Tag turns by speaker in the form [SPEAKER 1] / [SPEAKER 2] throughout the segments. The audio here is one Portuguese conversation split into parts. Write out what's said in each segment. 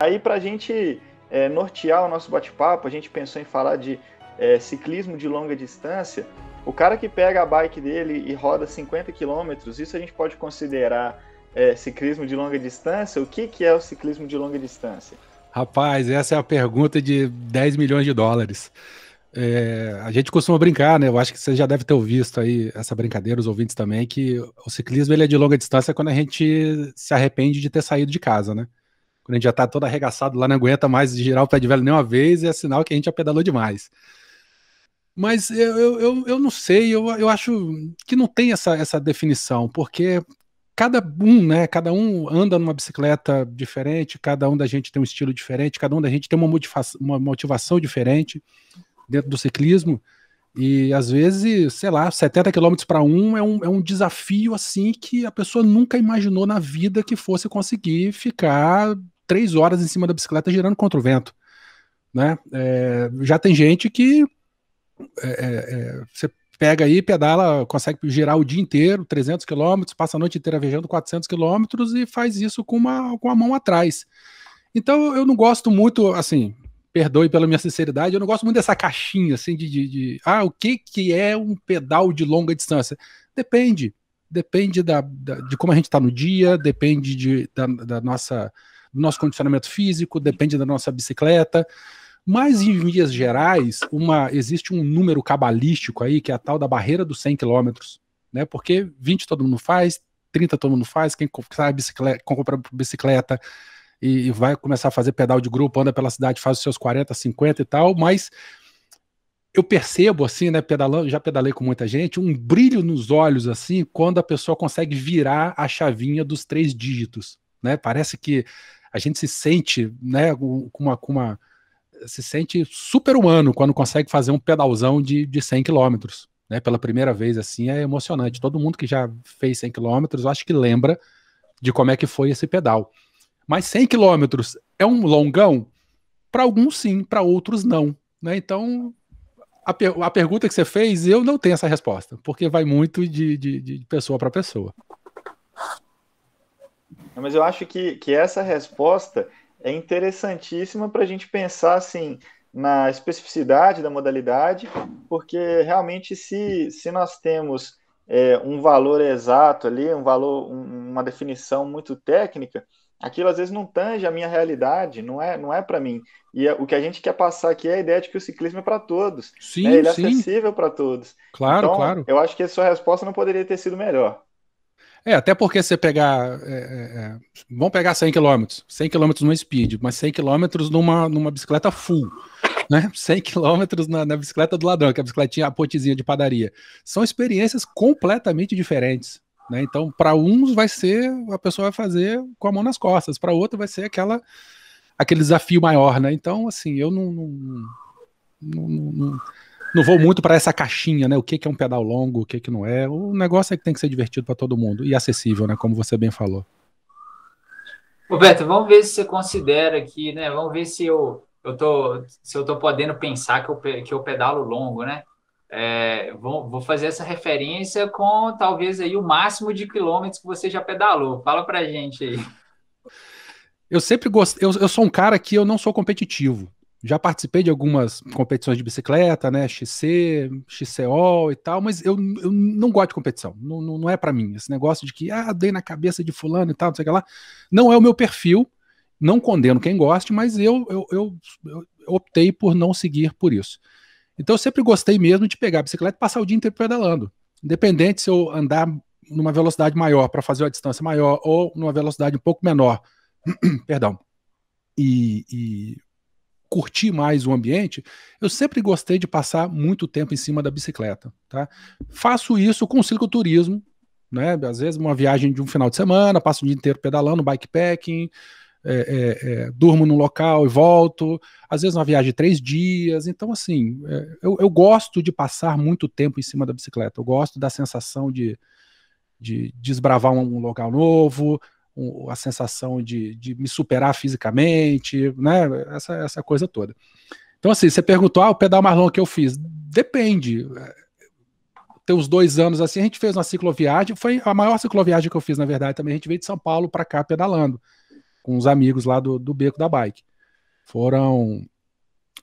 [SPEAKER 1] Aí, para a gente é, nortear o nosso bate-papo, a gente pensou em falar de é, ciclismo de longa distância. O cara que pega a bike dele e roda 50 quilômetros, isso a gente pode considerar é, ciclismo de longa distância? O que, que é o ciclismo de longa distância? Rapaz, essa é a pergunta de 10 milhões de dólares. É, a gente costuma brincar, né? Eu acho que você já deve ter visto aí essa brincadeira, os ouvintes também, que o ciclismo ele é de longa distância quando a gente se arrepende de ter saído de casa, né? Quando a gente já está todo arregaçado lá, não aguenta mais girar o pé de velho nem uma vez, é sinal que a gente já pedalou demais. Mas eu, eu, eu não sei, eu, eu acho que não tem essa, essa definição, porque cada um, né? Cada um anda numa bicicleta diferente, cada um da gente tem um estilo diferente, cada um da gente tem uma, motivação, uma motivação diferente dentro do ciclismo. E às vezes, sei lá, 70 km para um é, um é um desafio assim que a pessoa nunca imaginou na vida que fosse conseguir ficar três horas em cima da bicicleta girando contra o vento. Né? É, já tem gente que é, é, é você pega aí, pedala, consegue girar o dia inteiro, 300 quilômetros, passa a noite inteira viajando 400 quilômetros e faz isso com, uma, com a mão atrás. Então eu não gosto muito, assim, perdoe pela minha sinceridade, eu não gosto muito dessa caixinha, assim, de, de, de ah, o que, que é um pedal de longa distância? Depende, depende da, da de como a gente está no dia, depende de, da, da nossa do nosso condicionamento físico, depende da nossa bicicleta. Mas, em vias gerais, uma, existe um número cabalístico aí, que é a tal da barreira dos 100 km, né? Porque 20 todo mundo faz, 30 todo mundo faz, quem sai bicicleta, compra bicicleta e, e vai começar a fazer pedal de grupo, anda pela cidade, faz os seus 40, 50 e tal, mas eu percebo assim, né, pedalando, já pedalei com muita gente, um brilho nos olhos assim, quando a pessoa consegue virar a chavinha dos três dígitos, né? Parece que a gente se sente, né, com uma, com uma se sente super humano quando consegue fazer um pedalzão de, de 100 km. Né, pela primeira vez, assim, é emocionante. Todo mundo que já fez 100 km, acho que lembra de como é que foi esse pedal. Mas 100 km é um longão? Para alguns sim, para outros não. Né? Então, a, per a, pergunta que você fez, eu não tenho essa resposta, porque vai muito de, de, de pessoa para pessoa. Mas eu acho que, que essa resposta é interessantíssima para a gente pensar assim na especificidade da modalidade, porque realmente se, se nós temos é, um valor exato ali, um valor, um, uma definição muito técnica, aquilo às vezes não tange a minha realidade, não é, não é para mim. E é, o que a gente quer passar aqui é a ideia de que o ciclismo é para todos, sim, né? ele é sim. acessível para todos. Claro, então, claro. Eu acho que a sua resposta não poderia ter sido melhor. É, até porque você pegar. É, é, é vamos pegar 100 km. 100 km no speed, mas 100 km numa, numa bicicleta full. Né? 100 km na, na, bicicleta do ladrão, que é a bicicletinha, a potezinha de padaria. São experiências completamente diferentes. Né? Então, para uns vai ser. A pessoa vai fazer com a mão nas costas, para outro vai ser aquela aquele desafio maior. Né? Então, assim, eu não, não, não, não não vou muito para essa caixinha, né? O que, que é um pedal longo, o que, que não é. O negócio é que tem que ser divertido para todo mundo e acessível, né? Como você bem falou. Roberto, vamos ver se você considera aqui, né? Vamos ver se eu, eu tô, se eu tô podendo pensar que eu, que eu pedalo longo, né? É, vou, vou, fazer essa referência com talvez aí o máximo de quilômetros que você já pedalou. Fala pra gente aí. Eu sempre gosto, eu, eu sou um cara que eu não sou competitivo já participei de algumas competições de bicicleta, né? XC, XCO e tal, mas eu, eu não gosto de competição. Não, não, não é para mim. Esse negócio de que, ah, dei na cabeça de fulano e tal, não sei o que lá. Não é o meu perfil. Não condeno quem goste, mas eu, eu, eu, eu optei por não seguir por isso. Então eu sempre gostei mesmo de pegar a bicicleta e passar o dia inteiro pedalando. Independente se eu andar numa velocidade maior para fazer uma distância maior ou numa velocidade um pouco menor. Perdão. E, e curtir mais o ambiente, eu sempre gostei de passar muito tempo em cima da bicicleta, tá? Faço isso com cicloturismo, né? Às vezes uma viagem de um final de semana, passo o dia inteiro pedalando, bikepacking, é, é, é, durmo num local e volto, às vezes uma viagem de três dias. Então, assim, é, eu, eu, gosto de passar muito tempo em cima da bicicleta, eu gosto da sensação de, de desbravar um, um local novo, a sensação de, de me superar fisicamente, né? Essa, essa coisa toda. Então, assim, você perguntou, ah, o pedal mais longo que eu fiz? Depende. É, tem uns dois anos assim, a gente fez uma cicloviagem, foi a maior cicloviagem que eu fiz, na verdade, também. A gente veio de São Paulo para cá pedalando, com os amigos lá do, do Beco da Bike. Foram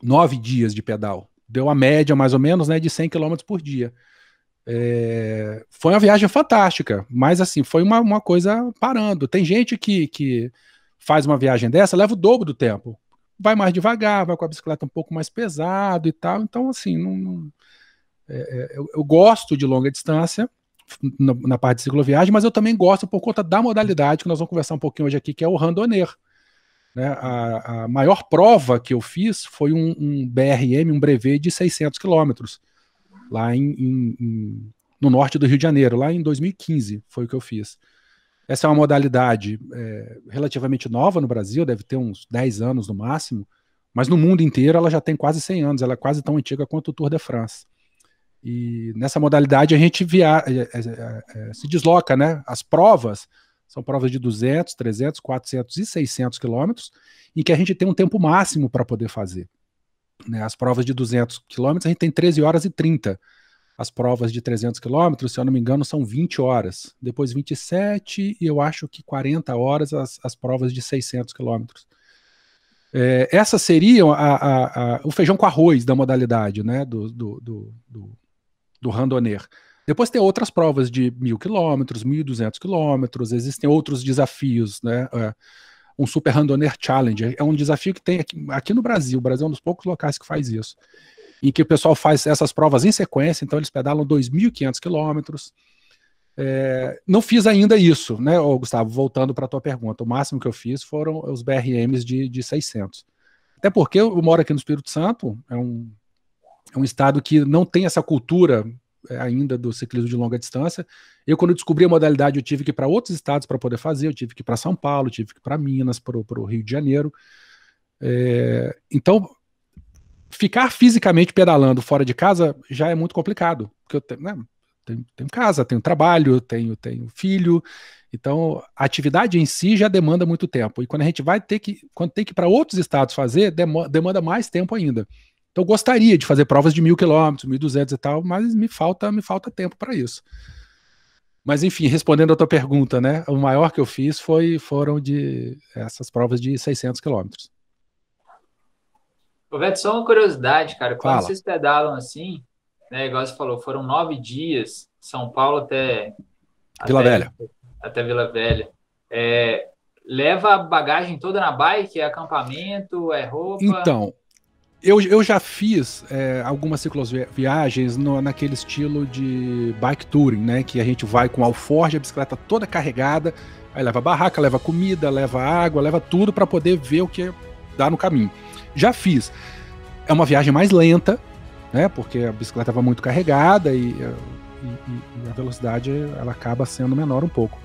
[SPEAKER 1] nove dias de pedal. Deu a média, mais ou menos, né, de 100 km por dia. É, foi uma viagem fantástica, mas assim, foi uma, uma coisa parando. Tem gente que, que faz uma viagem dessa, leva o dobro do tempo. Vai mais devagar, vai com a bicicleta um pouco mais pesado e tal. Então, assim, não, não é, é eu, eu, gosto de longa distância na, na, parte de cicloviagem, mas eu também gosto por conta da modalidade que nós vamos conversar um pouquinho hoje aqui, que é o randonner. Né? A, a, maior prova que eu fiz foi um, um BRM, um brevet de 600 quilômetros lá em, em, em, no norte do Rio de Janeiro, lá em 2015 foi o que eu fiz. Essa é uma modalidade é, relativamente nova no Brasil, deve ter uns 10 anos no máximo, mas no mundo inteiro ela já tem quase 100 anos, ela é quase tão antiga quanto o Tour de France. E nessa modalidade a gente via, é, é, é, é se desloca, né? As provas são provas de 200, 300, 400 e 600 quilômetros, em que a gente tem um tempo máximo para poder fazer. Né? As provas de 200 km, a gente tem 13 horas e 30. As provas de 300 km, se eu não me engano, são 20 horas. Depois 27 e eu acho que 40 horas as, as provas de 600 km. É, essas seriam a, a, a, o feijão com arroz da modalidade, né? Do, do, do, do, do randoner. Depois tem outras provas de 1.000 km, 1.200 km, existem outros desafios, né? É, um Super Randoner Challenge. É um desafio que tem aqui, aqui no Brasil. O Brasil é um dos poucos locais que faz isso. Em que o pessoal faz essas provas em sequência, então eles pedalam 2.500 quilômetros. É, não fiz ainda isso, né, Gustavo? Voltando para a tua pergunta, o máximo que eu fiz foram os BRMs de, de 600. Até porque eu moro aqui no Espírito Santo, é um, é um estado que não tem essa cultura ainda do ciclismo de longa distância. Eu, quando descobri a modalidade, eu tive que ir para outros estados para poder fazer, eu tive que ir para São Paulo, tive que ir para Minas, para o Rio de Janeiro. É, então, ficar fisicamente pedalando fora de casa já é muito complicado, porque eu tenho, né, tenho, tenho casa, tenho trabalho, tenho, tenho filho, então, a atividade em si já demanda muito tempo. E quando a gente vai ter que, quando tem que ir para outros estados fazer, demanda mais tempo ainda. Então eu gostaria de fazer provas de mil quilômetros, mil duzentos e tal, mas me falta, me falta tempo para isso. Mas enfim, respondendo a tua pergunta, né? O maior que eu fiz foi foram de essas provas de 600 quilômetros. Roberto, só uma curiosidade, cara. Quando Fala. vocês pedalam assim, né? Igual você falou, foram nove dias, São Paulo até Vila até, Velha. Até Vila Velha. É, leva a bagagem toda na bike? É acampamento? É roupa? Então, eu, eu já fiz é, algumas cicloviagens no, naquele estilo de bike touring, né? Que a gente vai com alforge, a bicicleta toda carregada, aí leva barraca, leva comida, leva água, leva tudo para poder ver o que dá no caminho. Já fiz. É uma viagem mais lenta, né? Porque a bicicleta estava muito carregada e, e, e a velocidade ela acaba sendo menor um pouco.